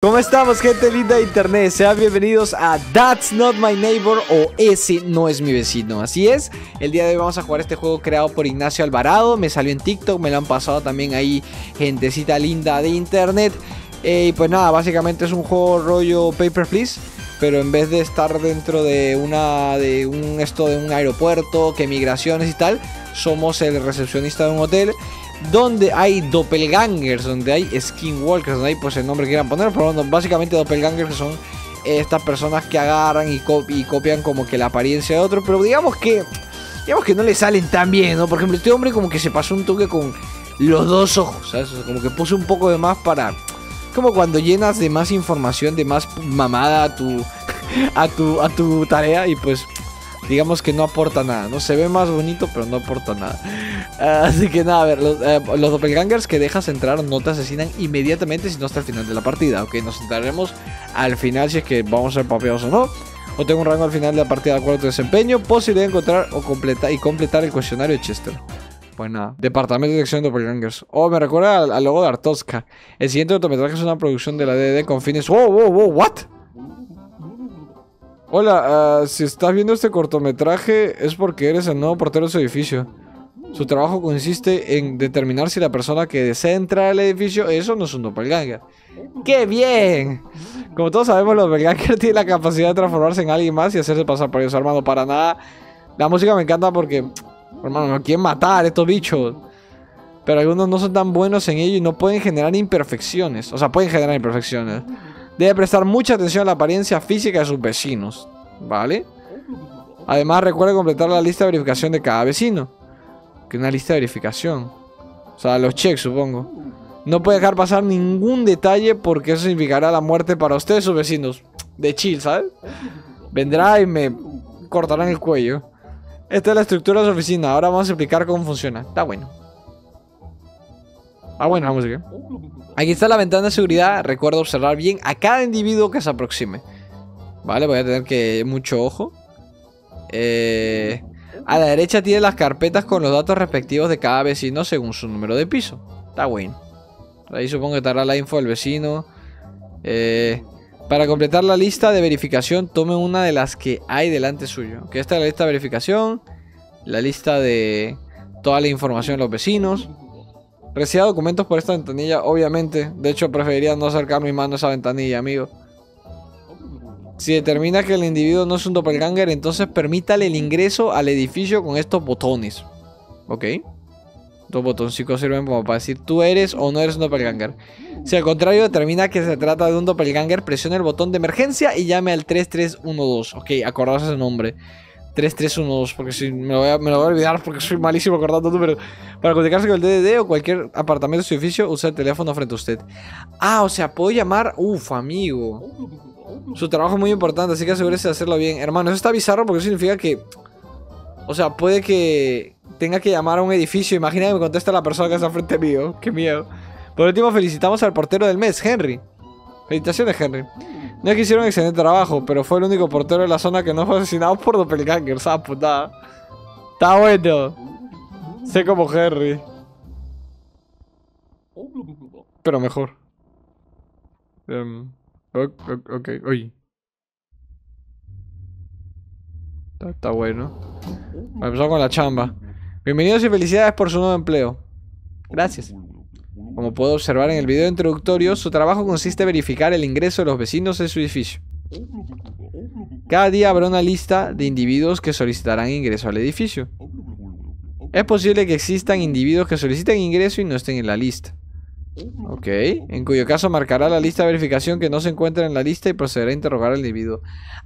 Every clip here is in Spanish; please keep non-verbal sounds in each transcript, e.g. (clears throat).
¿Cómo estamos gente linda de internet? Sean bienvenidos a That's Not My Neighbor o Ese No Es Mi Vecino. Así es, el día de hoy vamos a jugar este juego creado por Ignacio Alvarado. Me salió en TikTok, me lo han pasado también ahí gentecita linda de internet. Eh, y pues nada, básicamente es un juego rollo Paper Please pero en vez de estar dentro de una de un esto de un aeropuerto, que migraciones y tal, somos el recepcionista de un hotel donde hay doppelgangers, donde hay skinwalkers, donde hay pues el nombre que quieran poner, pero bueno, básicamente doppelgangers son estas personas que agarran y, copian como que la apariencia de otro, pero digamos que digamos que no le salen tan bien, ¿no? Por ejemplo, este hombre como que se pasó un toque con los dos ojos, ¿sabes? como que puso un poco de más para como cuando llenas de más información, de más mamada a tu (laughs) a tu a tu tarea y pues digamos que no aporta nada, ¿no? Se ve más bonito, pero no aporta nada. (laughs) así que nada, a ver, eh, los, doppelgangers que dejas entrar no te asesinan inmediatamente, Si no hasta el final de la partida, ¿ok? Nos entraremos al final si es que vamos a ser papeados o no. O tengo un rango al final de la partida de acuerdo a tu desempeño, posibilidad de encontrar o completar y completar el cuestionario de Chester. Pues nada, Departamento de acción de Doppelgangers. Oh, me recuerda al, logo de Artosca El siguiente autometraje es una producción de la DD con fines. ¡Wow, wow, wow! ¿What? Hola, ah, si estás viendo este cortometraje es porque eres el nuevo portero de su edificio. Su trabajo consiste en determinar si la persona que desea entrar al edificio eso no es un doppelganger. ¡Qué bien! Como todos sabemos, los doppelganger (laughs) tienen la capacidad de transformarse en alguien más y hacerse pasar por ellos, hermano. Para nada. La música me encanta porque, hermano, no quieren matar estos bichos. Pero algunos no son tan buenos en ello y no pueden generar imperfecciones. O sea, pueden generar imperfecciones. Debe prestar mucha atención a la apariencia física de sus vecinos, ¿vale? Además, recuerde completar la lista de verificación de cada vecino. Que una lista de verificación. O sea, los checks, supongo. No puede dejar pasar ningún detalle porque eso significará la muerte para ustedes, sus vecinos. De chill, ¿sabes? Vendrá y me cortarán el cuello. Esta es la estructura de su oficina. Ahora vamos a explicar cómo funciona. Está bueno. Ah, bueno, a Aquí está la ventana de seguridad. Recuerda observar bien a cada individuo que se aproxime. Vale, voy a tener que mucho ojo. Eh, a la derecha tiene las carpetas con los datos respectivos de cada vecino según su número de piso. Está bueno. Ahí supongo que estará la info del vecino. Eh, para completar la lista de verificación, tome una de las que hay delante suyo. Que esta es la lista de verificación. La lista de toda la información de los vecinos. Reciba documentos por esta ventanilla, obviamente. De hecho, preferiría no acercar mi mano a esa ventanilla, amigo. Si determina que el individuo no es un doppelganger, entonces permítale el ingreso al edificio con estos botones. ¿Ok? Estos botoncitos sirven como para decir tú eres o no eres un doppelganger. Si al contrario determina que se trata de un doppelganger, presione el botón de emergencia y llame al 3312. Ok, acordaos ese nombre. 3312, porque si me lo, voy a, olvidar porque soy malísimo acordando números. Para comunicarse con el DDD o cualquier apartamento O su edificio, usa el teléfono frente a usted. Ah, o sea, puedo llamar. Uf, amigo. Su trabajo es muy importante, así que asegúrese de hacerlo bien. Hermano, eso está bizarro porque eso significa que. O sea, puede que tenga que llamar a un edificio. Imagina que me contesta la persona que está frente mío. Oh, qué miedo. Por último, felicitamos al portero del mes, Henry. Felicitaciones, Henry. No es que hicieron excelente trabajo, pero fue el único portero de la zona que no fue asesinado por Doppelganger Esa ah, puta. Está bueno. Sé como Harry. Pero mejor. Um, ok, oye. Está, está, bueno. Empezamos con la chamba. Bienvenidos y felicidades por su nuevo empleo. Gracias. Como puedo observar en el video introductorio, su trabajo consiste en verificar el ingreso de los vecinos en su edificio. Cada día habrá una lista de individuos que solicitarán ingreso al edificio. Es posible que existan individuos que soliciten ingreso y no estén en la lista. Ok, en cuyo caso marcará la lista de verificación que no se encuentra en la lista y procederá a interrogar al individuo.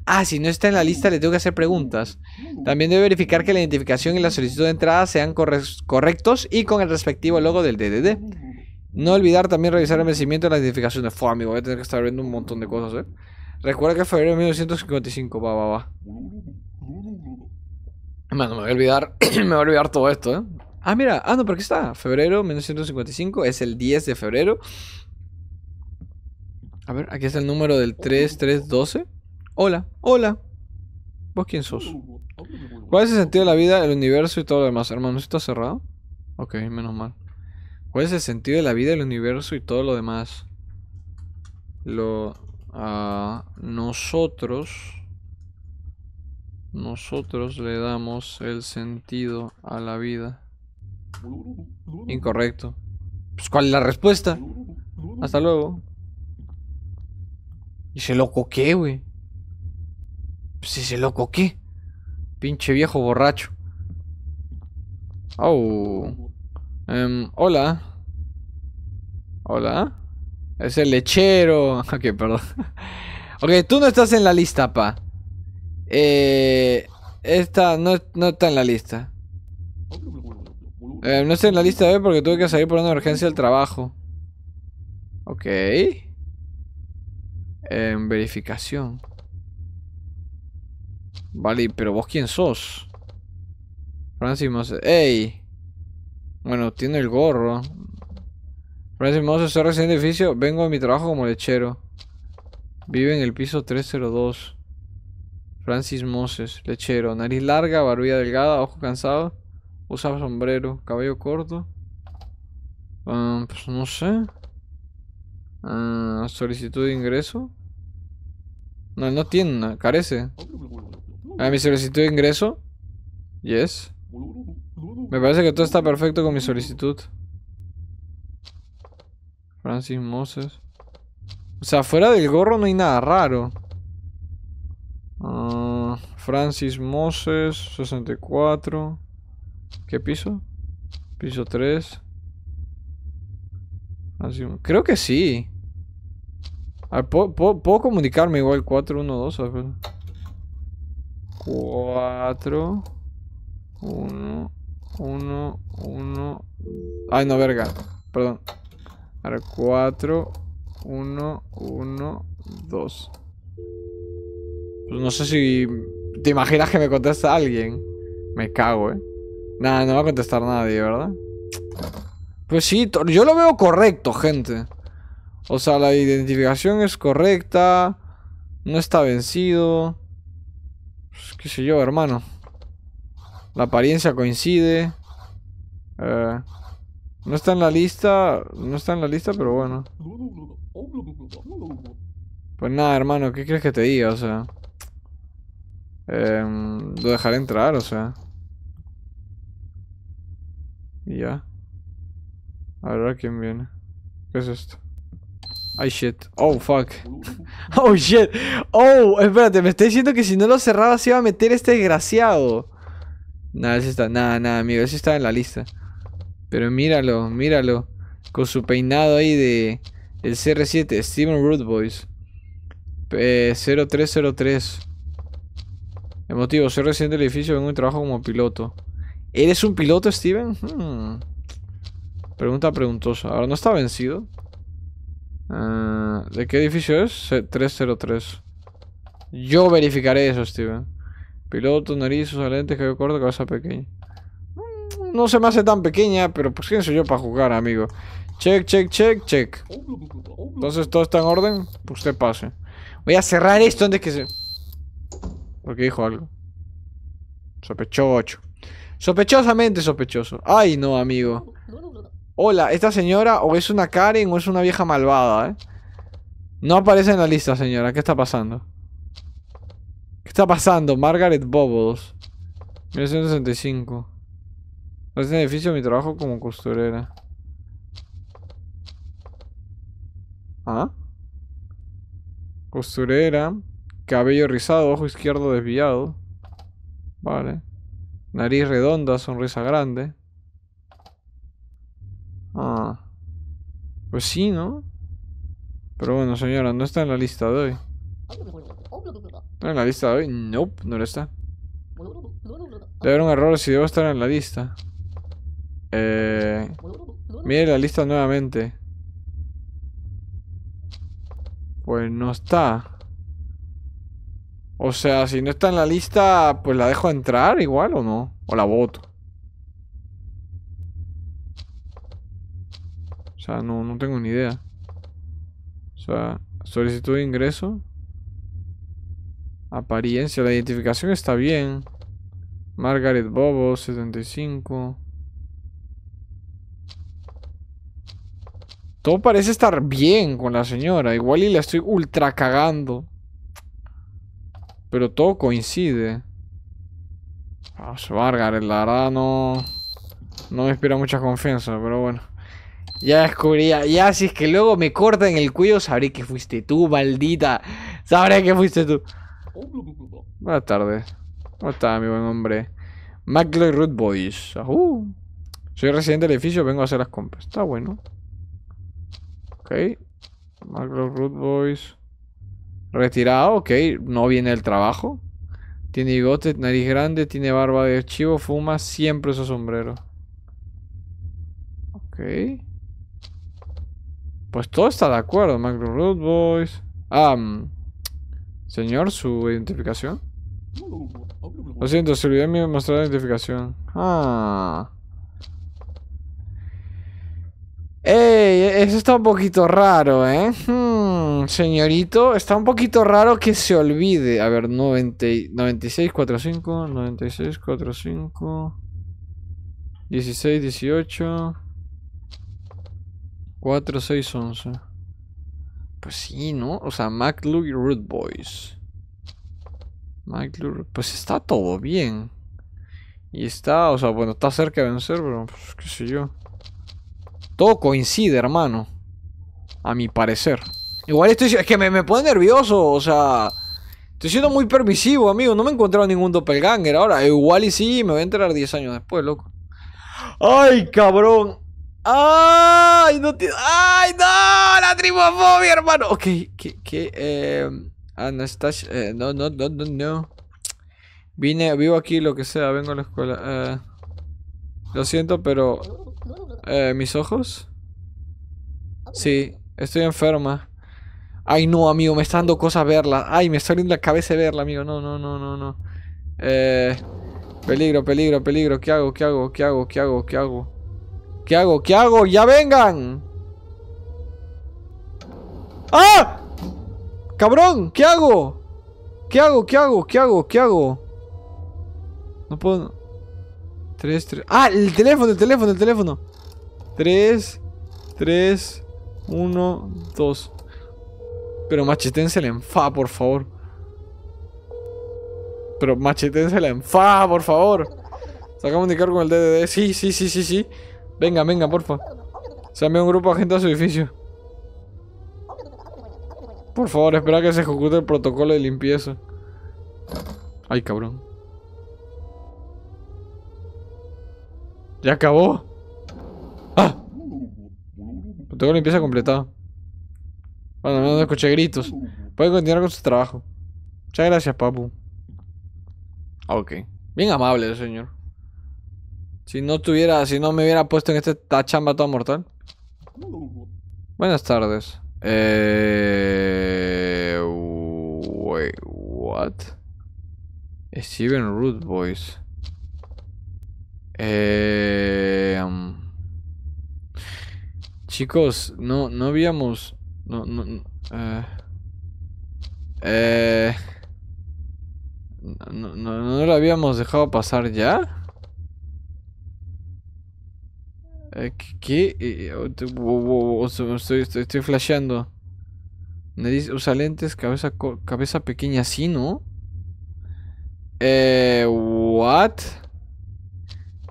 Ah, si no está en la lista le tengo que hacer preguntas. También debe verificar que la identificación y la solicitud de entrada sean correctos y con el respectivo logo del DDD. No olvidar también revisar el vencimiento de las identificación Fue, amigo, voy a tener que estar viendo un montón de cosas, ¿eh? Recuerda que es febrero de 1955. Va, va, va. Hermano, me voy a olvidar, (clears throat) me voy a olvidar todo esto, ¿eh? Ah, mira, ah, no, pero aquí está. Febrero de 1955, es el 10 de febrero. A ver, aquí está el número del 3312. Hola, hola. ¿Vos quién sos? ¿Cuál es el sentido de la vida, el universo y todo lo demás, hermano? ¿Está cerrado? Ok, menos mal. ¿Cuál es el sentido de la vida, el universo y todo lo demás? Lo... A ah, nosotros... Nosotros le damos el sentido a la vida. Incorrecto. Pues, ¿cuál es la respuesta? Hasta luego. ¿Y se loco coqué, güey? Si pues, se loco qué, Pinche viejo borracho. Oh. Em, hola. Hola. Es el lechero. (laughs) Ok, perdón. ok, tú no estás en la lista, pa. Eh, esta no, está en la lista. no está en la lista eh, eh, porque tuve que salir por una emergencia del trabajo. Ok. En em, verificación. Vale, pero vos quién sos? Francis Moses. ¡Ey! Bueno, tiene el gorro. Francis Moses soy residente edificio. Vengo a mi trabajo como lechero. Vive en el piso 302. Francis Moses, lechero. Nariz larga, barbilla delgada, ojo cansado. Usa sombrero, cabello corto. Ah, pues no sé. Ah, solicitud de ingreso. No, no tiene, carece. A ah, mi solicitud de ingreso. Yes. Me parece que todo está perfecto con mi solicitud. Francis Moses. O sea, fuera del gorro no hay nada raro. Ah, Francis Moses, 64. ¿Qué piso? Piso 3. Creo que sí. A puedo, comunicarme igual 4, 1, 2? 4, 1, 1, 1. Ay, no, verga. Perdón. Ahora 4, 1, 1, 2. Pues no sé si. ¿Te imaginas que me contesta alguien? Me cago, eh. Nada, no va a contestar nadie, ¿verdad? Pues sí, yo lo veo correcto, gente. O sea, la identificación es correcta. No está vencido. Pues, qué sé yo, hermano. La apariencia coincide. Eh, no está en la lista. No está en la lista, pero bueno. Pues nada, hermano, ¿qué crees que te diga? O sea. Eh, lo dejaré entrar, o sea. Y ya. a quién viene. ¿Qué es esto? Ay, shit. Oh, fuck. (laughs) Oh, shit. Oh, espérate, me está diciendo que si no lo cerraba se iba a meter este desgraciado. Nada, ese está. Nada, nada, amigo. Ese está en la lista. Pero míralo, míralo. Con su peinado ahí de. El CR7, Steven Root Boys. 0303. Eh, Emotivo, soy residente del edificio, vengo y trabajo como piloto. ¿Eres un piloto, Steven? Hmm. Pregunta preguntosa. Ahora, ¿no está vencido? Ah, ¿De qué edificio es? 303. Yo verificaré eso, Steven. Piloto, nariz, recuerdo cabello corto, cabeza pequeña. Mm, no se me hace tan pequeña, pero pues quién soy yo para jugar, amigo. Check, check, check, check. Entonces todo está en orden. usted pues, pase. Voy a cerrar esto antes que se... Porque dijo algo. Sospechoso. Sospechosamente sospechoso. Ay, no, amigo. Hola, esta señora o es una Karen o es una vieja malvada, ¿eh? No aparece en la lista, señora. ¿Qué está pasando? ¿Qué está pasando? Margaret Bubbles. 1965. Este edificio mi trabajo como costurera. ¿Ah? Costurera. Cabello rizado, ojo izquierdo desviado. Vale. Nariz redonda, sonrisa grande. Ah. Pues sí, ¿no? Pero bueno, señora, no está en la lista de hoy. ¿Está en la lista de hoy? Nope, no lo está. Debe haber un error si debo estar en la lista. Eh, mire la lista nuevamente. Pues no está. O sea, si no está en la lista, pues la dejo entrar igual o no. O la voto. O sea, no, no tengo ni idea. O sea, solicitud de ingreso. Apariencia, la identificación está bien. Margaret Bobo, 75. Todo parece estar bien con la señora. Igual y la estoy ultra cagando. Pero todo coincide. Vamos, Margaret, la verdad no... No me inspira mucha confianza, pero bueno. Ya descubría, ya si es que luego me en el cuello, sabré que fuiste tú, maldita. Sabré que fuiste tú. Buenas tardes. ¿Cómo está, mi buen hombre? Maclay Root Boys. Soy residente del edificio, vengo a hacer las compras. Está bueno. Ok. Maclay Root Boys. Retirado, ok. No viene el trabajo. Tiene bigote, nariz grande, tiene barba de archivo, fuma siempre su sombrero. Ok. Pues todo está de acuerdo, Macro Root Boys. Ah, mm. Señor, su identificación. Lo siento, se olvidó de mostrar la identificación. Ah. Ey, eso está un poquito raro, ¿eh? Hmm, señorito, está un poquito raro que se olvide. A ver, 96, 9645, 9645, 16, 18, 11 pues sí, ¿no? O sea, MacLuke y Root Boys. pues está todo bien. Y está, o sea, bueno, está cerca de vencer, pero pues qué sé yo. Todo coincide, hermano. A mi parecer. Igual estoy... Es que me, me pone nervioso, o sea... Estoy siendo muy permisivo, amigo. No me he encontrado ningún doppelganger ahora. Igual y sí, me voy a enterar 10 años después, loco. ¡Ay, cabrón! ¡Ay, no ¡Ay, no! ¡La tribofobia, hermano! Ok, ¿qué? qué eh, Anastasia... Ah, eh, no, no, no, no, no. Vine, vivo aquí, lo que sea, vengo a la escuela. Eh. lo siento, pero... Eh, ¿Mis ojos? Sí, estoy enferma. Ay, no, amigo, me está dando cosas verla. Ay, me está saliendo la cabeza verla, amigo. No, no, no, no, no. Eh... Peligro, peligro, peligro. ¿Qué hago? ¿Qué hago? ¿Qué hago? ¿Qué hago? ¿Qué hago? ¿Qué hago? ¿Qué hago? ¡Ya vengan! ¡Ah! ¡Cabrón! ¿Qué hago? ¿Qué hago? ¿Qué hago? ¿Qué hago? ¿Qué hago? No puedo... 3, 3... ¡Ah! El teléfono, el teléfono, el teléfono. 3, 3, 1, 2. Pero machetense en fa, por favor. Pero machetense la fa, por favor. Sacamos de cargo con el DDD. Sí, sí, sí, sí, sí. Venga, venga, porfa. Se enviado un grupo de gente a su edificio. Por favor, espera que se ejecute el protocolo de limpieza. Ay, cabrón. Ya acabó. ¡Ah! Protocolo de limpieza completado. Bueno, no escuché gritos. Puede continuar con su trabajo. Muchas gracias, papu. Ok. Bien amable señor. Si no tuviera, si no me hubiera puesto en este chamba toda mortal. Uh. Buenas tardes. Eh, wait, what? Steven Root Boys. Eh, um, chicos, no, no habíamos. No, no, eh, eh no, no lo habíamos dejado pasar ya. ¿Qué? estoy, flasheando. usa lentes, cabeza, cabeza pequeña, ¿sí, ¿no? Eh, what?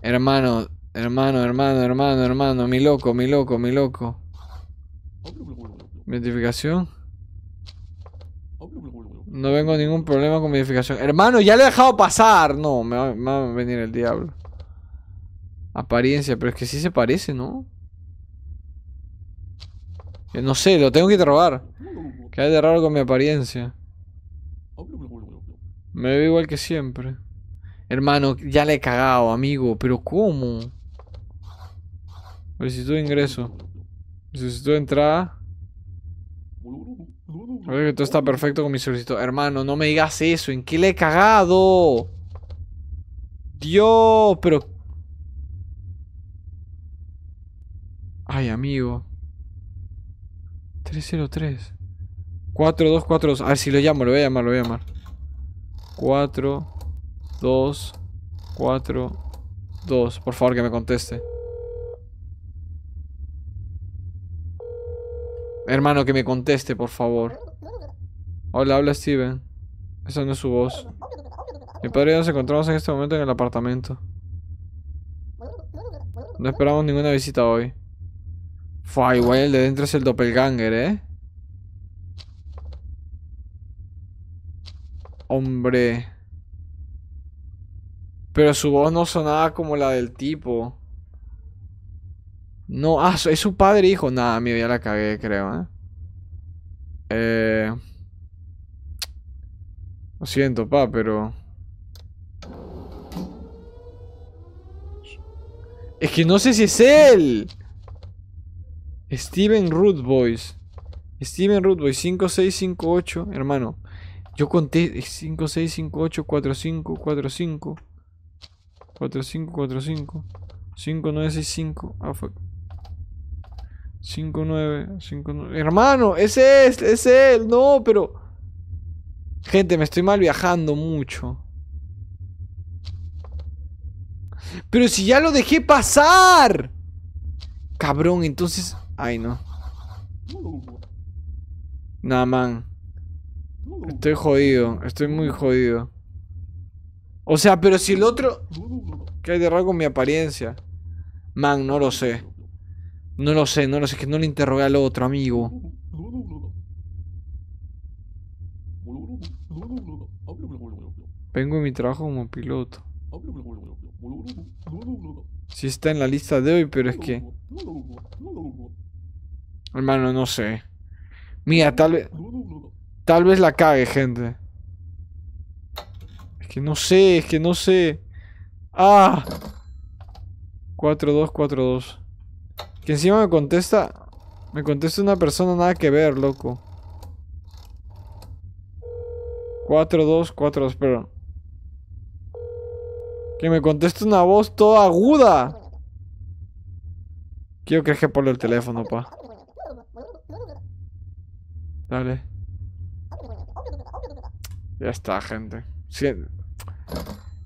Hermano, hermano, hermano, hermano, hermano, mi loco, mi loco, mi loco. Identificación. No vengo ningún problema con mi identificación. Hermano, ya le he dejado pasar. No, me va a venir el diablo. Apariencia, pero es que sí se parece, ¿no? Eh, no sé, lo tengo que interrogar. que hay de raro con mi apariencia? Me veo igual que siempre. Hermano, ya le he cagado, amigo. ¿Pero cómo? Solicitud de ingreso. Solicitud de entrada. A ver que todo está perfecto con mi solicitud. Hermano, no me digas eso. ¿En qué le he cagado? Dios, pero Ay, amigo. 303. 4242. A ver si lo llamo, lo voy a llamar, lo voy a llamar. 4, 2, 4, 2. Por favor, que me conteste. Hermano, que me conteste, por favor. Hola, habla Steven. Esa no es su voz. Mi padre y yo nos encontramos en este momento en el apartamento. No esperamos ninguna visita hoy. Fua, igual el de dentro es el doppelganger, ¿eh? Hombre. Pero su voz no sonaba como la del tipo. No, ah, es su padre hijo. Nada, mi ya la cagué, creo, ¿eh? Eh... Lo siento, pa, pero... Es que no sé si es él. Steven Root Boys. Steven Root Boys 5658. Hermano, yo conté 5658 4545 5965. Ah, 59, 59. Hermano, ese es, es él. No, pero. Gente, me estoy mal viajando mucho. Pero si ya lo dejé pasar. Cabrón, entonces... Ay, no. Uh. Nah, man. Estoy jodido. Estoy muy uh. jodido. O sea, pero si el otro... Uh. ¿Qué hay de raro con mi apariencia? Man, no lo sé. No lo sé, no lo sé. Es que no le interrogué al otro, amigo. Vengo en mi trabajo como piloto. Sí está en la lista de hoy, pero es que... Hermano, no sé. Mira, tal vez. Tal vez la cague, gente. Es que no sé, es que no sé. ¡Ah! 4-2-4-2 Que encima me contesta. Me contesta una persona nada que ver, loco. 4-2-4-2 pero. Que me contesta una voz toda aguda. Quiero que por el teléfono, pa. Dale. Ya está, gente.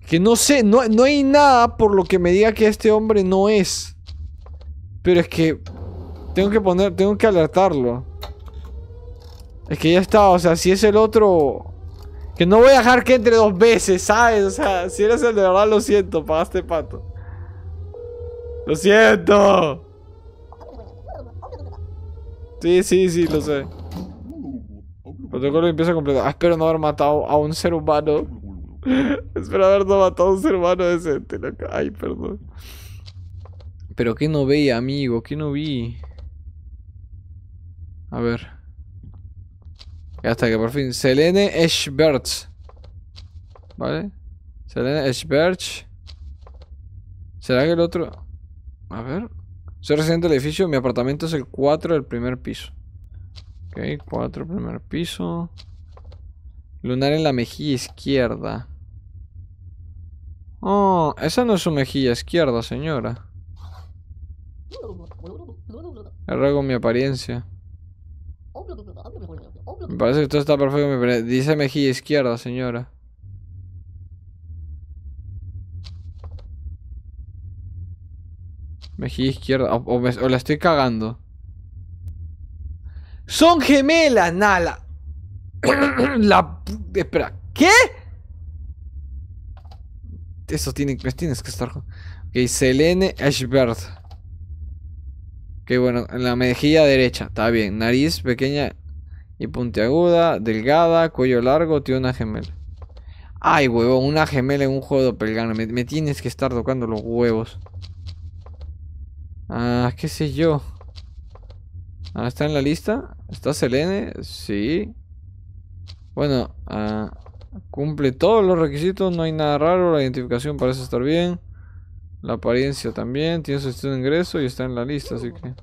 Que no sé, no, no hay nada por lo que me diga que este hombre no es. Pero es que tengo que poner, tengo que alertarlo. Es que ya está, o sea, si es el otro... Que no voy a dejar que entre dos veces, ¿sabes? O sea, si eres el de verdad, lo siento, pagaste pato. Lo siento. Sí, sí, sí, lo sé. Protocolo empieza completo. Ah, espero no haber matado a un ser humano. (laughs) espero haber no matado a un ser humano decente, Ay, perdón. Pero que no veía, amigo, que no vi. A ver. Ya está, que por fin. Selene Eschbert ¿Vale? Selene Eschbert ¿Será que el otro...? A ver... Soy residente del edificio, mi apartamento es el 4 del primer piso. Ok, 4 primer piso. Lunar en la mejilla izquierda. Oh, esa no es su mejilla izquierda, señora. Errago mi apariencia. Me parece que todo está perfecto. Dice mejilla izquierda, señora. Mejilla izquierda. O, la estoy cagando. Son gemelas, Nala. (coughs) la... Espera, ¿qué? Eso tiene, pues, tienes que estar... Ok, Selene Ashbert. Ok, bueno, en la mejilla derecha. Está bien. Nariz pequeña y puntiaguda, delgada, cuello largo, tiene una gemela. Ay, huevón, una gemela en un juego de pelgano me tienes que estar tocando los huevos. Ah, qué sé yo. Ah, ¿está en la lista? ¿Está Selene? Sí. Bueno, ah, cumple todos los requisitos, no hay nada raro, la identificación parece estar bien. La apariencia también, tiene su estudio de ingreso y está en la lista, así que...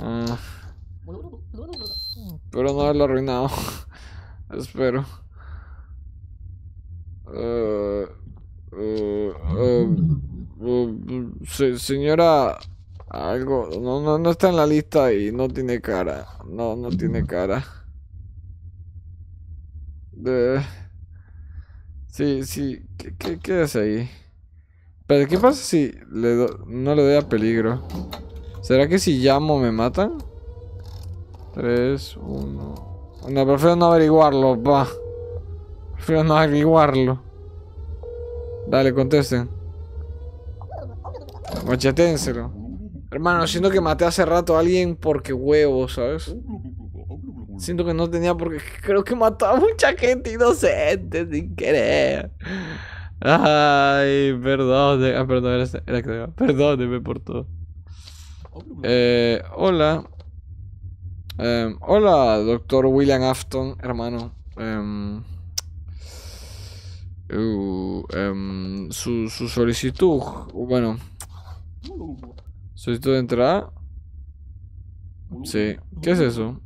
Ah, pero no haberlo arruinado. (laughs) Espero. Ah, señora, algo, no, no, está en la lista y no tiene cara. No, no tiene cara. Sí, sí, ¿qué, qué, es ahí? Pero ¿qué pasa si le no le doy a peligro? ¿Será que si llamo me matan? 3, 1... No, prefiero no averiguarlo, va. Prefiero no averiguarlo. Dale, contesten. Macheténselo. Hermano, siento que maté hace rato a alguien porque huevo, ¿sabes? Siento que no tenía porque creo que mató a mucha gente inocente sin querer. Ay, perdón, ah, Perdón, perdón, era, este, perdóneme por todo. Eh, hola. Em, hola, doctor William Afton, hermano. Em, uh, em, su solicitud, bueno. ¿Soy tú de entrada? Sí. Uh. ¿Qué es eso?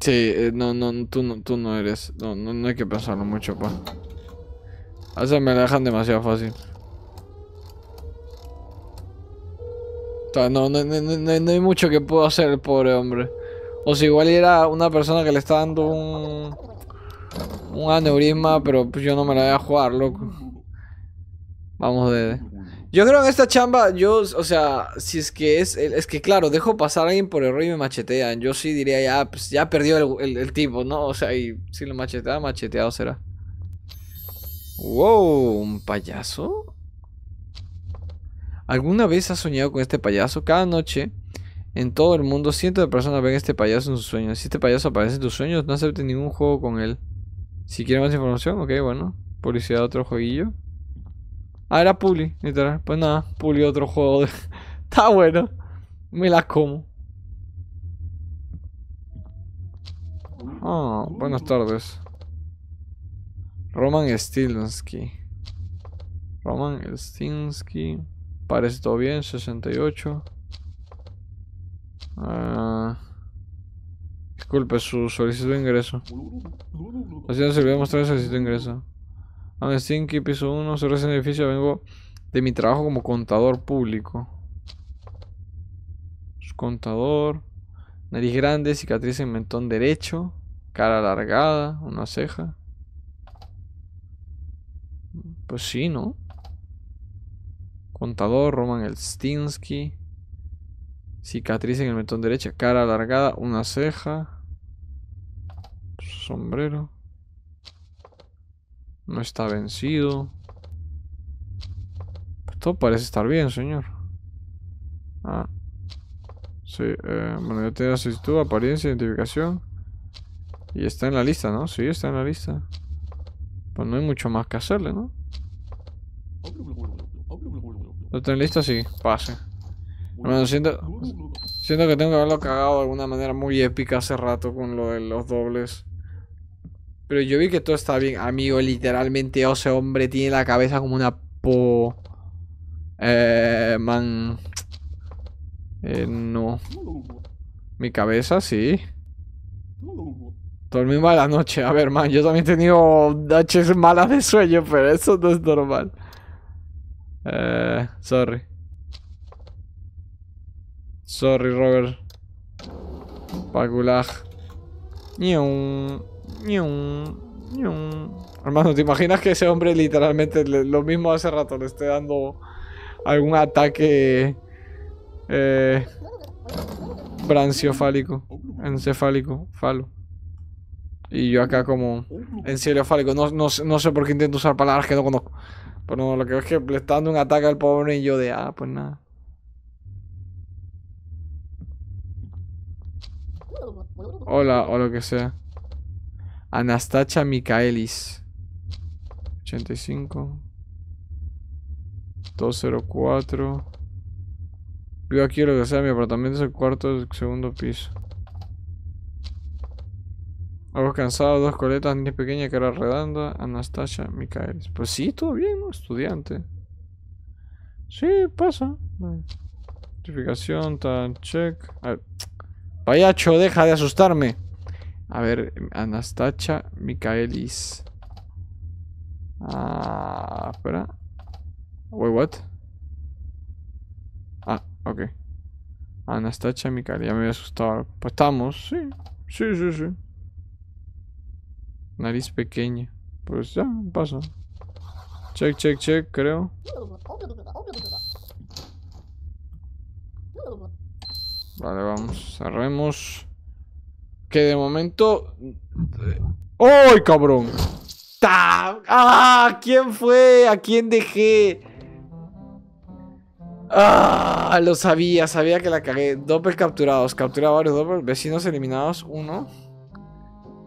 Sí, eh, no, no, tú no, tú no eres. No, no, no hay que pensarlo mucho, pa. A veces me la dejan demasiado fácil. no, no, no, no, hay mucho que puedo hacer, pobre hombre. O si igual era una persona que le está dando un... Un aneurisma, pero pues yo no me la voy a jugar, loco. Vamos, de yo creo en esta chamba, yo, o sea, si es que es, es que claro, dejo pasar a alguien por error y me machetean. Yo sí diría, ya, pues ya perdió el, el, tipo, ¿no? O sea, y si lo machetea, macheteado será. Wow, ¿un payaso? ¿Alguna vez has soñado con este payaso? Cada noche, en todo el mundo, cientos de personas ven este payaso en sus sueños. Si este payaso aparece en tus sueños, no acepte ningún juego con él. Si quieres más información, ok, bueno, publicidad otro jueguillo. Ah, era Puli, literal. Pues nada, Puli otro juego. De... (laughs) Está bueno. Me la como. Ah, buenas tardes. Roman Stilinski. Roman Stilinski. Parece todo bien, 68. Ah. disculpe su solicitud de ingreso. Así no se olvidó mostrar el solicitud de ingreso. Stinky, piso 1, sobre ese edificio vengo de mi trabajo como contador público. Contador, nariz grande, cicatriz en el mentón derecho, cara alargada, una ceja. Pues sí, ¿no? Contador, Roman Elstinsky. Cicatriz en el mentón derecho, cara alargada, una ceja. Sombrero. No está vencido. todo parece estar bien, señor. Ah. Sí, eh, bueno, ya tiene solicitud, apariencia, identificación. Y está en la lista, ¿no? Sí, está en la lista. Pues no hay mucho más que hacerle, ¿no? ¿Lo En lista, Sí, pase. Bueno, siento, siento que tengo que haberlo cagado de alguna manera muy épica hace rato con lo de los dobles. Pero yo vi que todo está bien. Amigo, literalmente, ese hombre tiene la cabeza como una po. Eh, man. Eh, no. Mi cabeza, sí. Dormí la noche. A ver, man, yo también he tenido noches malas de sueño, pero eso no es normal. Eh, sorry. Sorry, Robert. Ni un... Hermano, ¿te imaginas que ese hombre literalmente lo mismo hace rato le esté dando algún ataque eh, branciofálico, encefálico, falo? Y yo acá como encefálico, no, no, no sé por qué intento usar palabras que no conozco. Pero lo que veo es que le está dando un ataque al pobre y yo de, ah, pues nada. Hola, o lo que sea. Anastasia Micaelis. 85. 204. Yo aquí lo que sea, mi apartamento es el cuarto del segundo piso. Hago cansado, dos coletas, niña pequeña, Que era redonda, Anastasia Micaelis. Pues sí, todo bien, Estudiante. Sí, pasa. Notificación, tan check. Payacho, deja de asustarme. A ver, Anastacha Michaelis. Ah, espera. Wait, what? Ah, ok. Anastacha Michaelis, ya me había asustado. Pues estamos, sí. Sí, sí, sí. Nariz pequeña. Pues ya, pasa. Check, check, check, creo. Vale, vamos, cerremos que de momento... ¡Ay, cabrón! ¡Ah! ¿Quién fue? ¿A quién dejé? ¡Ah! Lo sabía, sabía que la cagué. Doppel capturados, captura varios doppel. Vecinos eliminados, uno.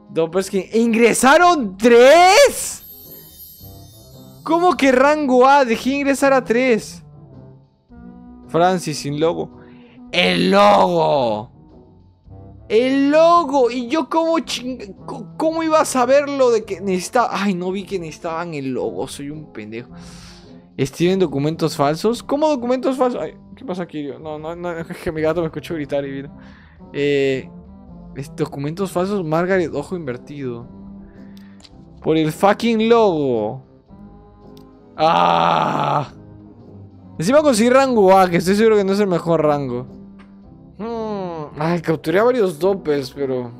Doppel skin. ¡Ingresaron tres! ¿Cómo que rango A? Dejé ingresar a tres. Francis, sin logo. ¡El logo! El logo. Y yo cómo ¿Cómo iba a saberlo de que necesitaba? Ay, no vi que necesitaban el logo. Soy un pendejo. ¿Tienen documentos falsos? ¿Cómo documentos falsos? Ay, ¿qué pasa aquí? No, no, no, (laughs) es que mi gato me escuchó gritar y vino. Eh, documentos falsos, Margaret, ojo invertido. Por el fucking logo. ¡Ah! Encima conseguí rango A, que estoy seguro que no es el mejor rango. Ay, capturé a varios dopes, pero...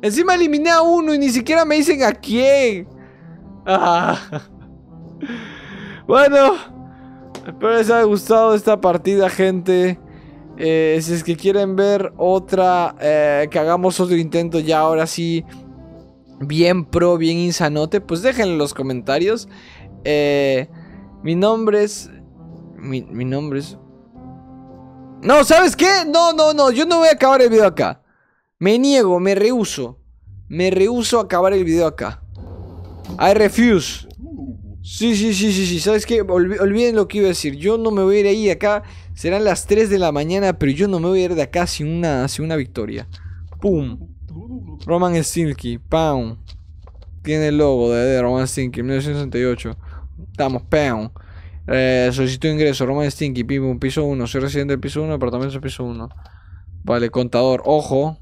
Encima eliminé a uno y ni siquiera me dicen a quién. Ah. Bueno, espero les haya gustado esta partida, gente. Eh, si es que quieren ver otra, eh, que hagamos otro intento ya ahora sí, bien pro, bien insanote, pues déjenlo en los comentarios. Eh, mi nombre es... mi nombre es... No, ¿sabes qué? No, no, no, yo no voy a acabar el video acá. Me niego, me rehuso. Me rehuso a acabar el video acá. I refuse. Sí, sí, sí, sí, sí. ¿Sabes qué? olviden lo que iba a decir. Yo no me voy a ir ahí acá. Serán las 3 de la mañana, pero yo no me voy a ir de acá sin una, sin una victoria. ¡Pum! Roman Stinky. ¡Pam! Tiene el logo de, Roman Stinky, 1968. Estamos, pum eh, solicito ingreso, Roman Stinky, piso 1. Soy residente del piso 1, apartamento piso 1. Vale, contador, ojo.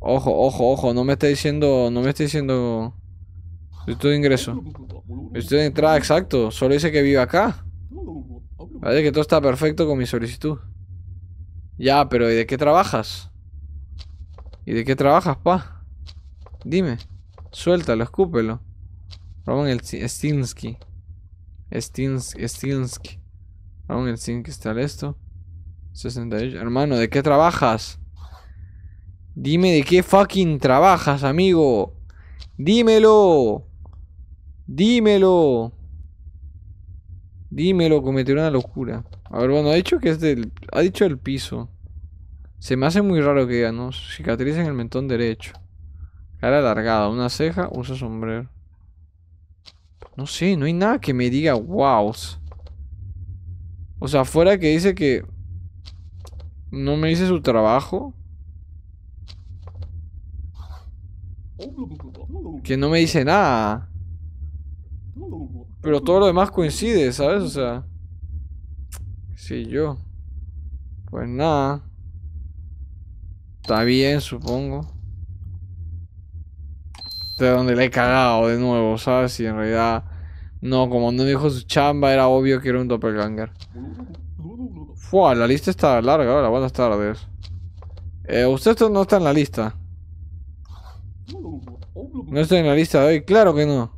Ojo, ojo, ojo, no me está diciendo, no me está diciendo solicito de ingreso. Solicito de entrada, exacto, solo dice que vive acá. Vale, que todo está perfecto con mi solicitud. Ya, pero ¿y de qué trabajas? ¿Y de qué trabajas, pa? Dime. Suéltalo, escúpelo. Roman el Stinsky. Stinsk... Aún el Stinsk está esto. 68. Hermano, ¿de qué trabajas? Dime de qué fucking trabajas, amigo. Dímelo. Dímelo. Dímelo, cometió una locura. A ver, bueno, ha dicho que es del... Ha dicho el piso. Se me hace muy raro que diga, ¿no? Cicatriz en el mentón derecho. Cara alargada, una ceja, usa sombrero. No sé, no hay nada que me diga wow. O sea, fuera que dice que no me dice su trabajo. Que no me dice nada. Pero todo lo demás coincide, ¿sabes? O sea... Sí, yo. Pues nada. Está bien, supongo de donde le he cagado de nuevo, ¿sabes? en realidad, no, como no dijo su chamba, era obvio que era un doppelganger. Fua, la lista está larga ahora, buenas tardes. Eh, usted no está en la lista. No estoy en la lista de hoy, claro que no.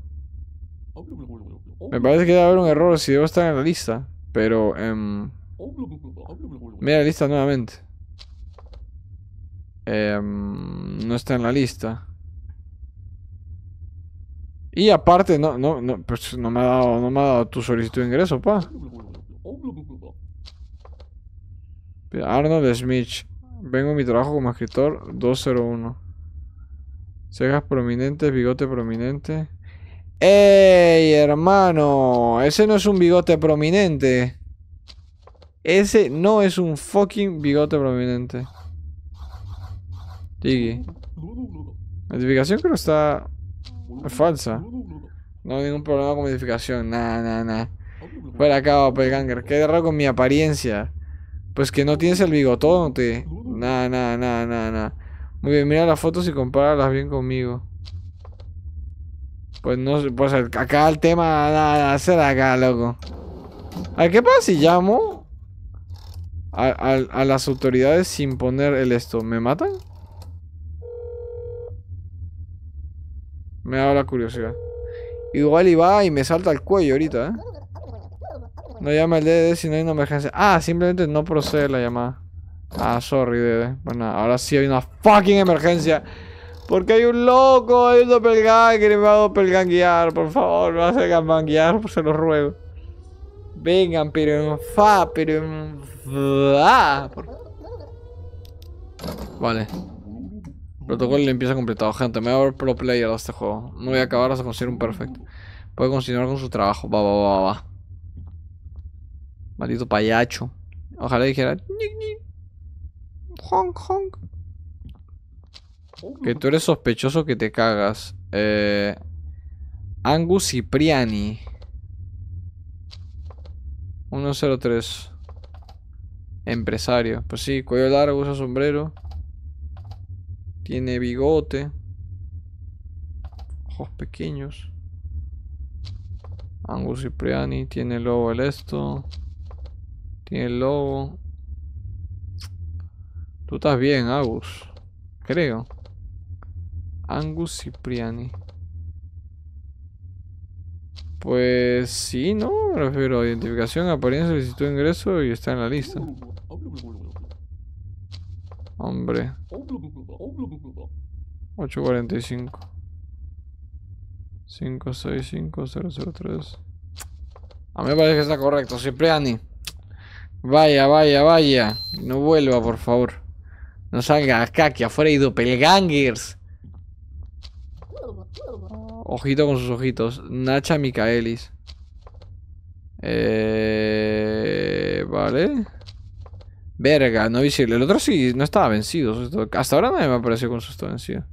Me parece que debe haber un error si debo estar en la lista, pero... mira em, la lista nuevamente. Em, no está en la lista. Y aparte, no, no, no, pues no me ha dado, no me ha dado tu solicitud de ingreso, pa. Arnold Smith. Vengo en mi trabajo como escritor 201. Cejas prominentes, bigote prominente. ¡Ey, hermano! Ese no es un bigote prominente. Ese no es un fucking bigote prominente. Diggy. Notificación creo que está es falsa. No hay ningún problema con modificación. Nada, nada, nada. Fuera acá, Doppelganger. Qué raro con mi apariencia. Pues que no tienes el bigotón, tío. Nada, nada, nada, nah, nah. Muy bien, mira las fotos y compáralas bien conmigo. Pues no pues acá el tema, nada, nada, acá, loco. ¿A qué pasa si llamo a las autoridades sin poner el esto? ¿Me matan? Me da la curiosidad. Igual iba y me salta el cuello ahorita, ¿eh? No llama el DD si no hay una emergencia. Ah, simplemente no procede la llamada. Ah, sorry, DD. Bueno, ahora sí hay una fucking emergencia. Porque hay un loco, hay un doppelganger y me va a doppelganguear. Por favor, me va a hacer pues (laughs) se lo ruego. Vengan, pero en fa, pero Vale. Protocolo de limpieza completado. Gente, me voy a ver pro player de este juego. No voy a acabar hasta conseguir un perfecto Puede continuar con su trabajo. Va, va, va, va. Maldito payacho. Ojalá dijera. Honk, honk. Que tú eres sospechoso que te cagas. Eh, Angus Cipriani. 103. Empresario. Pues sí, cuello largo, usa sombrero. Tiene bigote. Ojos pequeños. Angus Cipriani. Tiene el lobo el esto. Tiene el lobo. Tú estás bien, Agus. Creo. Angus Cipriani. Pues sí, ¿no? Me refiero a identificación, apariencia, solicitud de ingreso y está en la lista. Hombre. 845. 565003. A mí me parece que está correcto. Siempre Cipriani. Vaya, vaya, vaya. No vuelva, por favor. No salga acá, que afuera ido pelgangers. Ojito con sus ojitos. Nacha Micaelis. Eh, vale. Verga, no visible. El otro sí, no estaba vencido. Hasta ahora nadie me ha parecido con susto vencido.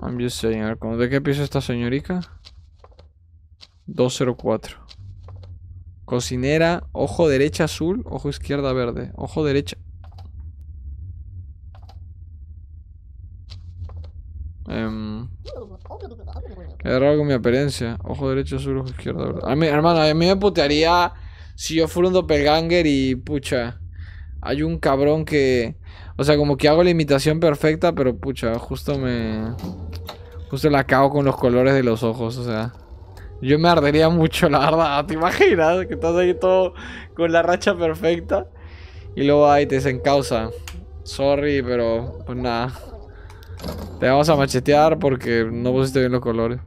I'm just saying, ¿de qué piso esta señorita? 204. Cocinera, ojo derecha azul, ojo izquierda verde. Ojo derecha. Um, em, error con mi apariencia. Ojo derecho azul, ojo izquierda verde. A hermano, a mí me putearía si yo fuera un doppelganger y pucha, hay un cabrón que... O sea, como que hago la imitación perfecta, pero pucha, justo me... Justo la cago con los colores de los ojos, o sea... Yo me ardería mucho, la verdad. (laughs) ¿Te imaginas? Que estás ahí todo con la racha perfecta. Y luego ahí te se causa. Sorry, pero pues nada. Te vamos a machetear porque no pusiste bien los colores.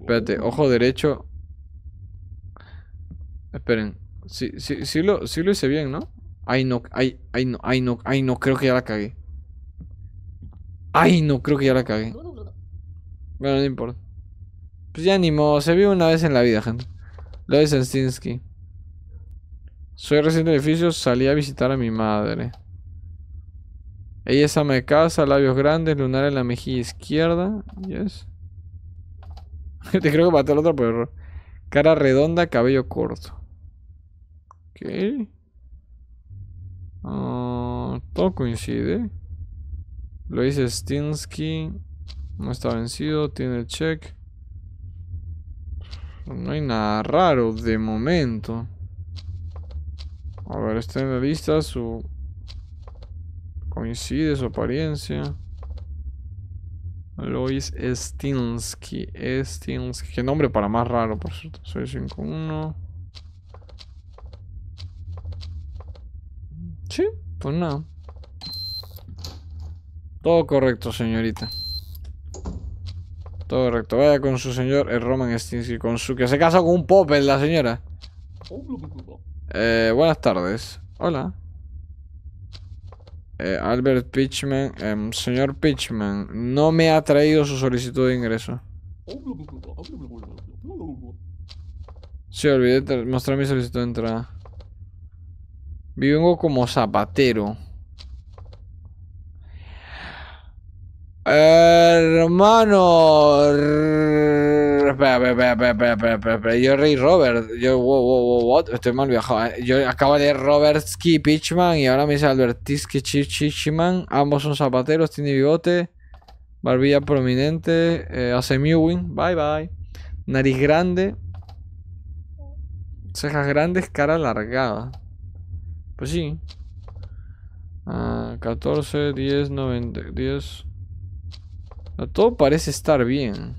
Espérate, ojo derecho. Esperen. Sí, sí, lo, hice bien, ¿no? Ay, no, ay, ay, no, ay, no, ay, no, creo que ya la cagué. Ay, no, creo que ya la cagué. Bueno, no importa. Pues ya ni se vive una vez en la vida, gente. Lo dice Stinsky. Soy reciente edificio, salí a visitar a mi madre. Ella es ama de casa, labios grandes, lunar en la mejilla izquierda. Yes. (laughs) Te creo que maté al otro por error. Cara redonda, cabello corto. Ok. Ah, todo coincide. Lo Stinsky. No está vencido. Tiene check. No hay nada raro de momento. A ver, está en la lista su... Coincide su apariencia. Lois Stinsky. Stinsky. Qué nombre para más raro, por cierto. 651. pues no Todo correcto, señorita. Todo correcto. Vaya con su señor, el Roman Stinsky, con su... Que se casa con un en la señora. Eh, buenas tardes. Hola. Eh, Albert Pitchman, em, señor Pitchman, no me ha traído su solicitud de ingreso. Sí, olvidé mostrar mi solicitud de entrada. Vivo como zapatero. Hermano. Espera, Yo rey Robert. Yo, wow, wow, wow, Estoy mal viajado. Eh. Yo acabo de Robert Ski Pitchman y ahora me dice Albert Chichichiman Ambos son zapateros, tiene bigote, barbilla prominente, eh, hace mewing. Bye, bye. Nariz grande. Cejas grandes, cara alargada. Pues sí. 14, 10, 90, 10. todo parece estar bien.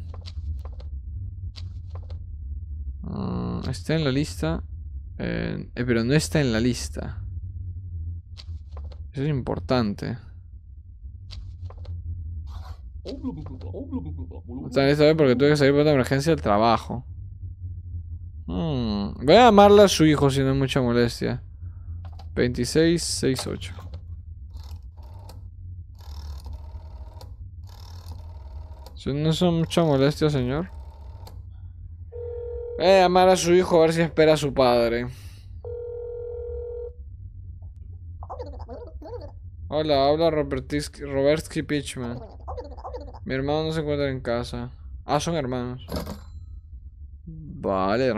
Ah, está en la lista. Eh, pero no está en la lista. Eso es importante. en esta vez porque tuve que salir por la emergencia del trabajo. Hmm, voy a llamarle a su hijo si no es mucha molestia. 26, 6, No son mucha molestia, señor. Voy eh, a llamar a su hijo a ver si espera a su padre. Hola, habla Robertsky, Robertsky Pitchman Mi hermano no se encuentra en casa. Ah, son hermanos. Vale,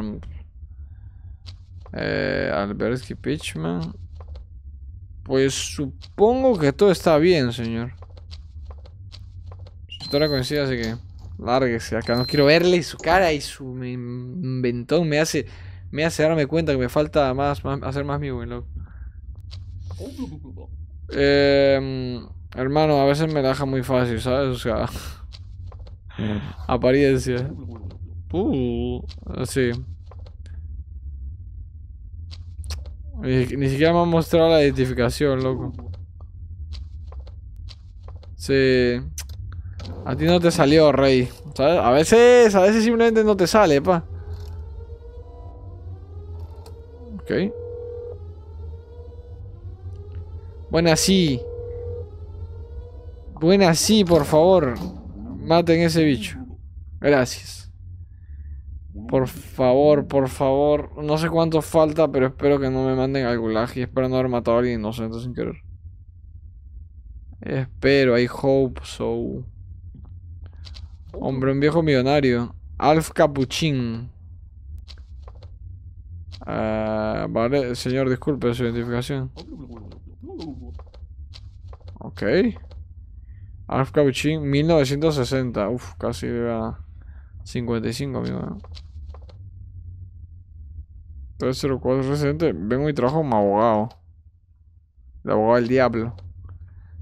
Eh, Albertsky pues supongo que todo está bien, señor. Su historia coincide, así que lárguese acá. No quiero verle su cara y su inventón. me hace, me hace darme cuenta que me falta más, hacer más mi loco. Eh, hermano, a veces me la deja muy fácil, ¿sabes? O sea, (laughs) apariencia. Uh, sí. Ni, siquiera me han mostrado la identificación, loco. Sí. A ti no te salió, Rey. A veces, a veces simplemente no te sale, pa. Ok. Buena sí. Buena sí, por favor. Maten ese bicho. Gracias. Por favor, por favor. No sé cuánto falta, pero espero que no me manden al gulag y espero no haber matado a alguien inocente sin querer. Espero, I hope so. Hombre, un viejo millonario. Alf Capuchín. Ah, vale, señor, disculpe su identificación. Ok. Alf Capuchín, 1960. Uf, casi era 55, amigo. 304 residente, vengo y trabajo como abogado. El abogado del diablo.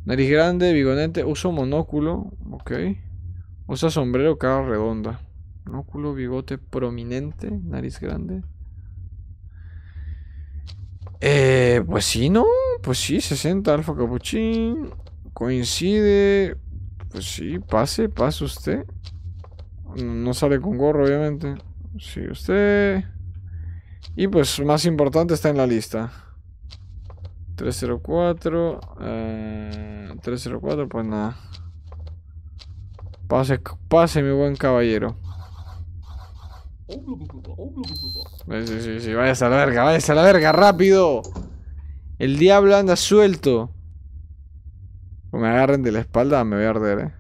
Nariz grande, bigonete, uso monóculo. Ok. Usa sombrero, cara redonda. Monóculo, bigote prominente, nariz grande. Eh, pues sí, ¿no? Pues sí, 60 alfa capuchín. Coincide. Pues sí, pase, pase usted. No sale con gorro, obviamente. Sí, usted. Y pues más importante está en la lista. 304. 304, eh, pues nada. Pase, pase, mi buen caballero. Sí, sí, sí, vaya a la verga, Vaya a la verga, rápido. El diablo anda suelto. me agarren de la espalda, me voy a arder, eh.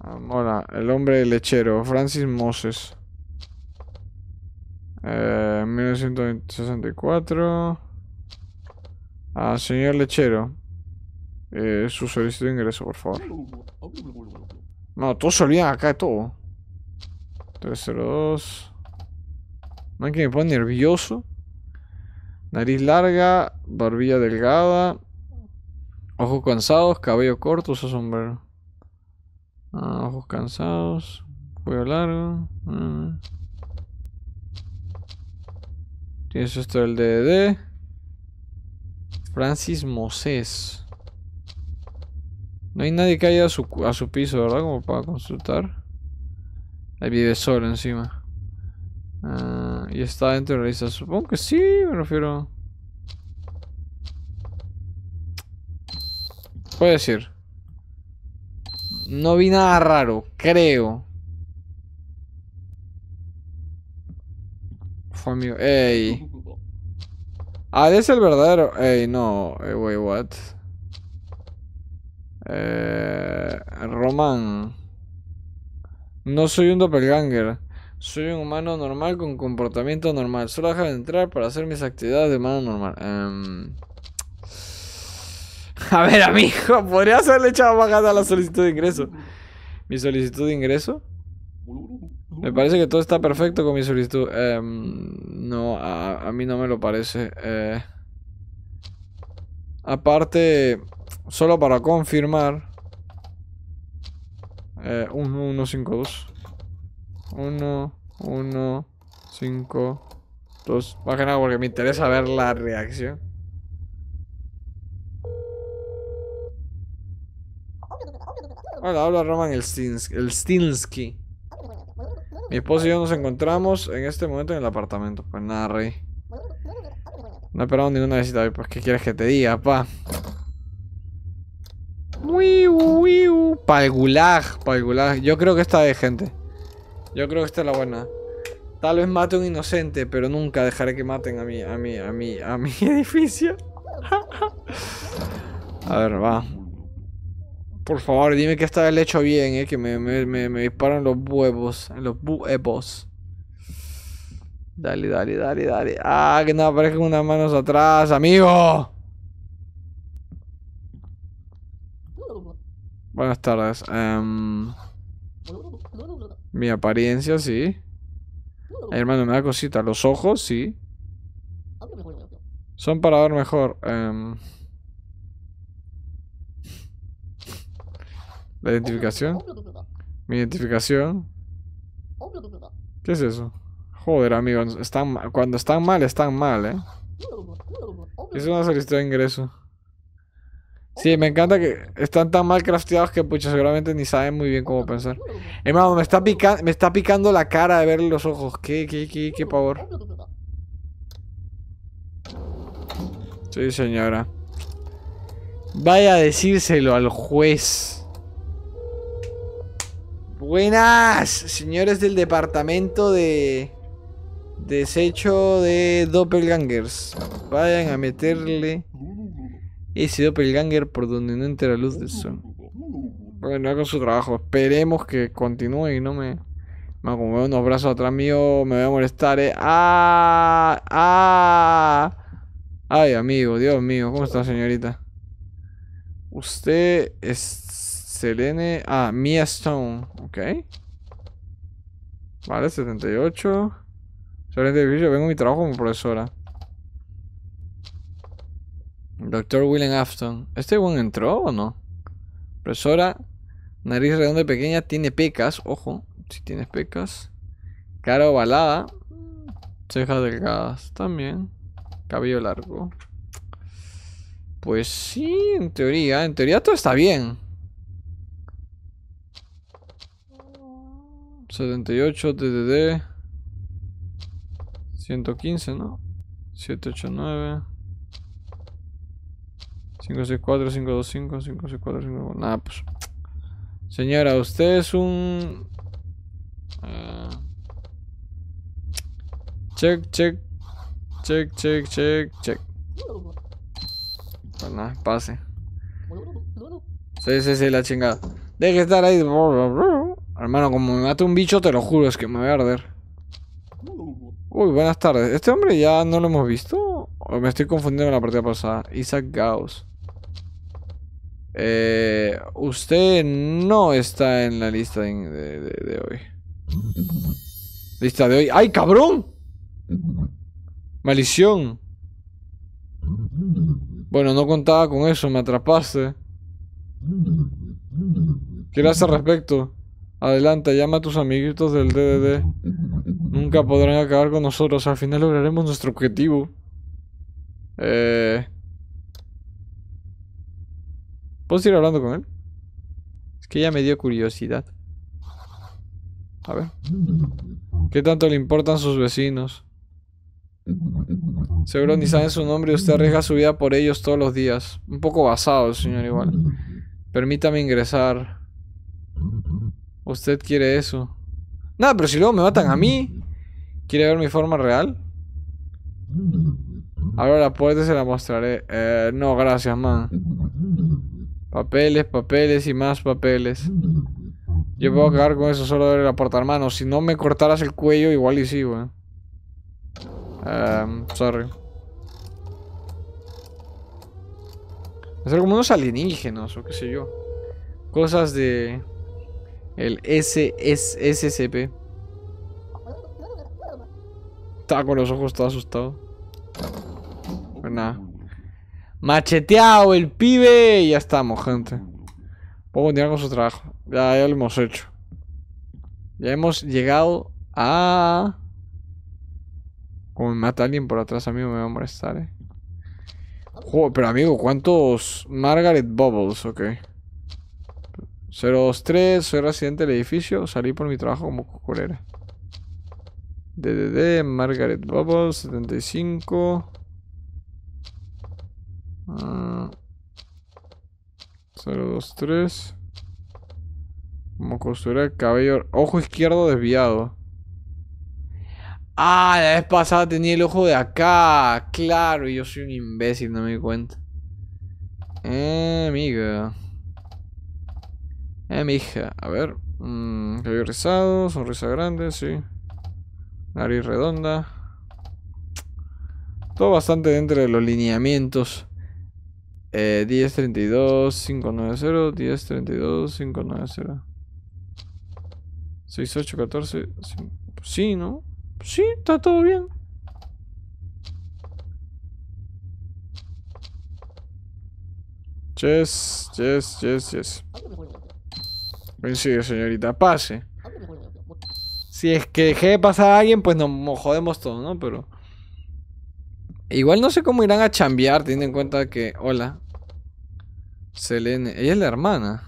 Ah, hola, el hombre lechero, Francis Moses. 1964. Eh, ah, señor lechero. Eh, su solicitud de ingreso, por favor. No, todos se olvidan acá de todo. 302. No que me pone nervioso. Nariz larga, barbilla delgada, ojos cansados, cabello corto, usa sombrero. Ah, ojos cansados, cuello largo. Ah. Tienes esto del DDD. Francis Moses. No hay nadie que haya a su, a su piso, ¿verdad? Como para consultar. Ahí vive solo encima. Ah, y está dentro de Supongo que sí, me refiero. Puede decir. No vi nada raro, creo. amigo. Ey. Ah, es el verdadero. Ey, no. Ey, eh, wait, what? Eh, Román. No soy un doppelganger. Soy un humano normal con comportamiento normal. Solo deja de entrar para hacer mis actividades de humano normal. Em. (laughs) A ver, amigo, podría haberle echado bajada a la solicitud de ingreso. ¿Mi solicitud de ingreso? Me parece que todo está perfecto con mi solicitud. Eh, no, a, mí no me lo parece. Eh, aparte, solo para confirmar. Eh, 1, 5, 2. 1, 1, 5, 2. Más que nada porque me interesa ver la reacción. Hola, habla Roman el Stinski. Mi esposo y yo nos encontramos en este momento en el apartamento. Pues nada, rey. No esperamos ninguna visita hoy, pues ¿qué quieres que te diga, pa? Pa'l gulag, pa'l gulag. Yo creo que esta es, gente. Yo creo que esta es la buena. Tal vez mate a un inocente, pero nunca dejaré que maten a mi, a mi, a mi, a mi (laughs) edificio. (laughs) a ver, va. Por favor, dime que está el hecho bien, eh, que me, disparan los huevos, los huevos. Dale, dale, dale, dale. Ah, que no aparezcan unas manos atrás, amigo. Buenas tardes. Em, mi apariencia, sí. hermano, me da cosita. Los ojos, sí. Son para ver mejor. Em. La identificación. Mi identificación. ¿Qué es eso? Joder, amigos, están, cuando están mal, están mal, ¿eh? Es una solicitud de ingreso. Sí, me encanta que están tan mal crafteados que pucha, seguramente ni saben muy bien cómo pensar. Hermano, me está, picando, me está picando la cara de ver los ojos. Qué, qué, qué, qué pavor. Sí, señora. Vaya a decírselo al juez. Buenas, señores del departamento de desecho de doppelgangers. Vayan a meterle ese doppelganger por donde no entra la luz del sol. Bueno, hago su trabajo. Esperemos que continúe y no me... Me como veo unos brazos atrás mío, me voy a molestar, eh. ¡Ah! ¡Ah! Ay, amigo, Dios mío, ¿cómo está, señorita? Usted es Ah, Mia Stone. Ok. Vale, 78. Sobre de edificio, vengo a mi trabajo como profesora. Doctor William Afton. ¿Este buen entró o no? Profesora, nariz redonda y pequeña, tiene pecas. Ojo, si tienes pecas. Cara ovalada. Cejas delgadas también. Cabello largo. Pues sí, en teoría. En teoría todo está bien. 78 DDD 115, ¿no? 789 564, 525, 564, 5... Nada, pues. Señora, usted es un... Eh, check, check. Check, check, check, check. Pues nada, pase. Sí, sí, sí, la chingada. Deje estar ahí. Hermano, como me mate un bicho, te lo juro, es que me voy a arder. Uy, buenas tardes. ¿Este hombre ya no lo hemos visto? ¿O me estoy confundiendo en la partida pasada? Isaac Gauss. Eh, usted no está en la lista de, hoy. Lista de hoy. ¡Ay, cabrón! Malición Bueno, no contaba con eso, me atrapaste. ¿Qué le hace al respecto? Adelante, llama a tus amiguitos del DDD. Nunca podrán acabar con nosotros. Al final lograremos nuestro objetivo. Eh... ¿Puedo ir hablando con él? Es que ya me dio curiosidad. A ver. ¿Qué tanto le importan sus vecinos? Seguro ni saben su nombre y usted arriesga su vida por ellos todos los días. Un poco basado, señor, igual. Permítame ingresar. Usted quiere eso. Nada, pero si luego me matan a mí. ¿Quiere ver mi forma real? Ahora la puerta se la mostraré. Eh, no, gracias, man. Papeles, papeles y más papeles. Yo puedo cagar con eso solo de la puerta, hermano. Si no me cortaras el cuello, igual y sí, weón. Em, sorry. Hacer como unos alienígenas o qué sé yo. Cosas de... El SSSP Estaba con los ojos todo asustado. Pues nada. Macheteado el pibe. ya estamos, gente. Puedo continuar con su trabajo. Ya, lo hemos hecho. Ya hemos llegado a... Como me mata alguien por atrás, amigo, me va a molestar, eh. pero amigo, ¿cuántos Margaret Bubbles? Ok. 023, soy residente del edificio. Salí por mi trabajo como costurera. DDD, Margaret Bubble, 75. 023. Como costura el cabello. Ojo izquierdo desviado. Ah, la vez pasada tenía el ojo de acá. Claro, yo soy un imbécil, no me di cuenta. Eh, amiga. Eh, mi hija. A ver. Mmm, cabello rizado, sonrisa grande, sí. Nariz redonda. Todo bastante dentro de los lineamientos. Eh, 1032 590 1032 590 6814 5... Sí, ¿no? Sí, está todo bien. Yes, yes, yes, yes serio, pues señorita. Pase. Si es que dejé de pasar a alguien, pues nos jodemos todo ¿no? Pero... Igual no sé cómo irán a chambear, teniendo en cuenta que... Hola. Selene. Ella es la hermana.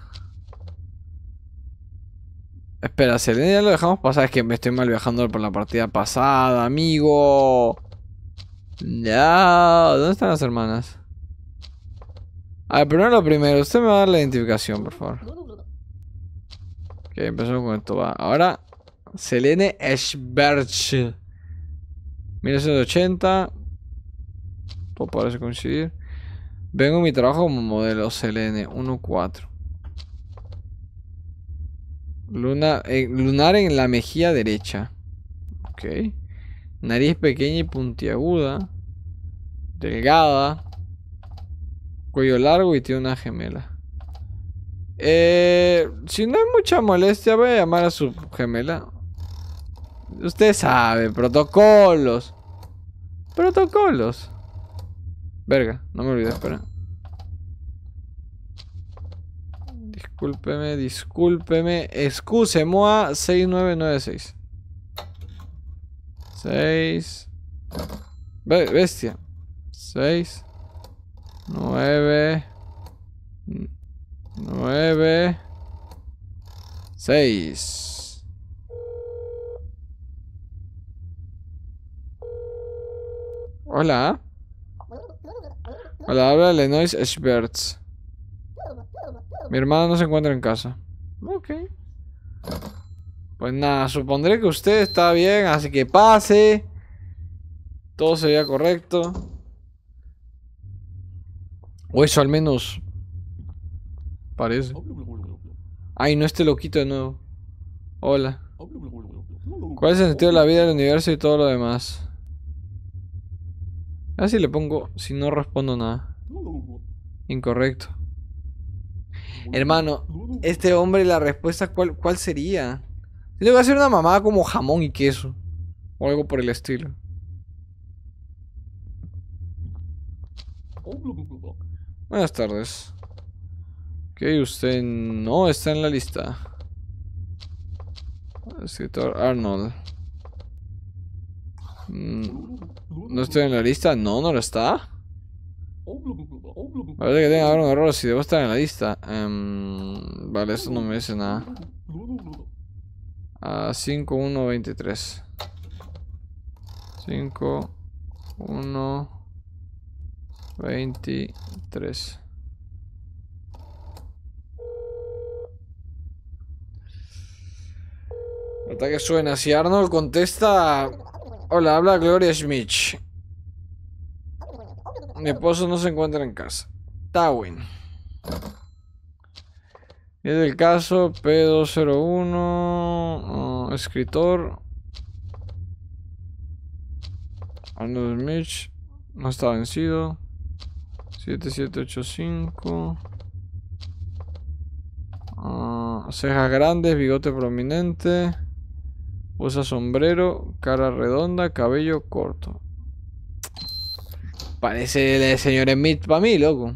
Espera, Selene ya lo dejamos pasar. Es que me estoy mal viajando por la partida pasada, amigo. Ya. ¿Dónde están las hermanas? A ver, primero lo primero. Usted me va a dar la identificación, por favor. Ok, empezamos con esto, Ahora, Selene Eschberg 1980. Todo parece coincidir. Vengo mi trabajo como modelo Selene 1.4. Luna, eh, lunar en la mejilla derecha. Ok. Nariz pequeña y puntiaguda. Delgada. Cuello largo y tiene una gemela. Eh, si no hay mucha molestia, voy a llamar a su gemela. Usted sabe, protocolos. Protocolos. Verga, no me olvidé, espera. Discúlpeme, discúlpeme. Excuse, MOA 6996. 6. Bestia. 6. 9. 9, 6. Hola. Hola, habla Lenois experts Mi hermano no se encuentra en casa. Ok. Pues nada, supondré que usted está bien, así que pase. Todo sería correcto. O eso al menos Parece. Ay, no este loquito de nuevo. Hola. ¿Cuál es el sentido de la vida del universo y todo lo demás? si le pongo si no respondo nada. Incorrecto. Hermano, este hombre, la respuesta, ¿cuál, cuál sería? voy a hacer una mamada como jamón y queso. O algo por el estilo. Buenas tardes usted no está en la lista. Escritor Arnold. Mm, ¿No estoy en la lista? No, no lo está. Parece que tenga un error si debo estar en la lista. Em, vale, eso no me dice nada. A 5123. 5 1 23. que suena. Si Arnold contesta... Hola, habla Gloria Schmidt. Mi esposo no se encuentra en casa. Tawin. Es el caso P201, ah, escritor. Arnold Schmidt. no está vencido. 7785. Ah, cejas grandes, bigote prominente. Usa sombrero, cara redonda, cabello corto. Parece el señor Smith para mí, loco.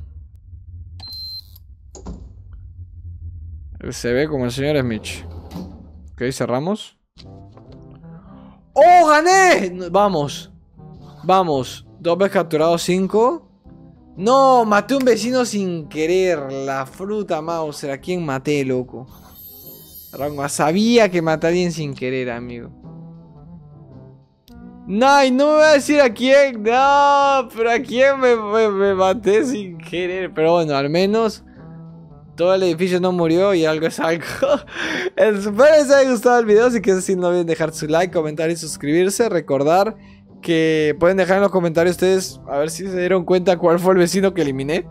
Se ve como el señor Smith. Ok, cerramos. ¡Oh, gané! Vamos. Vamos. Dos veces capturado, cinco. No, maté un vecino sin querer. La fruta Mauser. ¿A quién maté, loco? Rango ah, sabía que matarían sin querer, amigo. No, y no me voy a decir a quién. No, pero a quién me, maté sin querer. Pero bueno, al menos todo el edificio no murió y algo es algo. (laughs) Espero que les haya gustado el video. Si quieren, si no olviden dejar su like, comentar y suscribirse. Recordar que pueden dejar en los comentarios ustedes a ver si se dieron cuenta cuál fue el vecino que eliminé.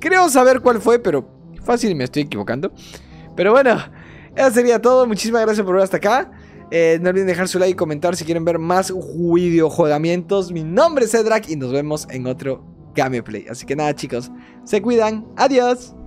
Creo saber cuál fue, pero fácil me estoy equivocando. Pero bueno. Eso sería todo. Muchísimas gracias por ver hasta acá. Eh, no olviden dejar su like y comentar si quieren ver más videojuegamientos. Mi nombre es Edrak y nos vemos en otro Gameplay. Así que nada, chicos, se cuidan. Adiós.